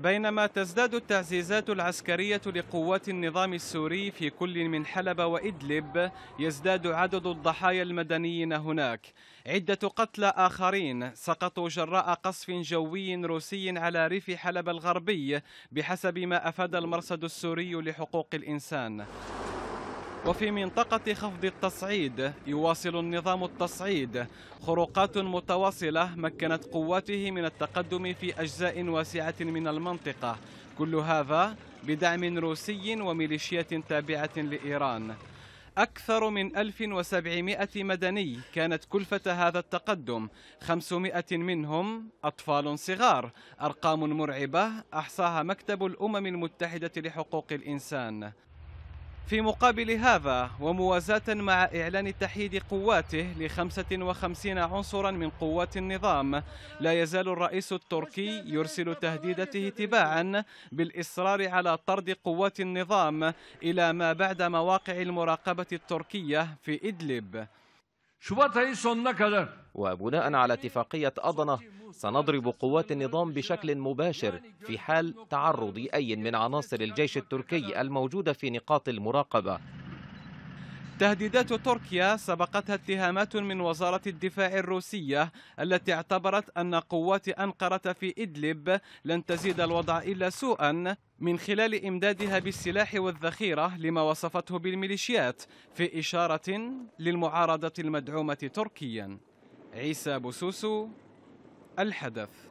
بينما تزداد التعزيزات العسكرية لقوات النظام السوري في كل من حلب وإدلب يزداد عدد الضحايا المدنيين هناك عدة قتلى آخرين سقطوا جراء قصف جوي روسي على ريف حلب الغربي بحسب ما أفاد المرصد السوري لحقوق الإنسان وفي منطقة خفض التصعيد يواصل النظام التصعيد خروقات متواصلة مكنت قواته من التقدم في أجزاء واسعة من المنطقة كل هذا بدعم روسي وميليشيات تابعة لإيران أكثر من 1700 مدني كانت كلفة هذا التقدم 500 منهم أطفال صغار أرقام مرعبة أحصاها مكتب الأمم المتحدة لحقوق الإنسان في مقابل هذا وموازاة مع إعلان تحييد قواته لخمسة وخمسين عنصرا من قوات النظام لا يزال الرئيس التركي يرسل تهديدته تباعا بالإصرار على طرد قوات النظام إلى ما بعد مواقع المراقبة التركية في إدلب وبناء على اتفاقية أضنة سنضرب قوات النظام بشكل مباشر في حال تعرض أي من عناصر الجيش التركي الموجودة في نقاط المراقبة تهديدات تركيا سبقتها اتهامات من وزارة الدفاع الروسية التي اعتبرت أن قوات أنقرة في إدلب لن تزيد الوضع إلا سوءا من خلال إمدادها بالسلاح والذخيرة لما وصفته بالميليشيات في إشارة للمعارضة المدعومة تركيا عيسى بوسوسو الحدث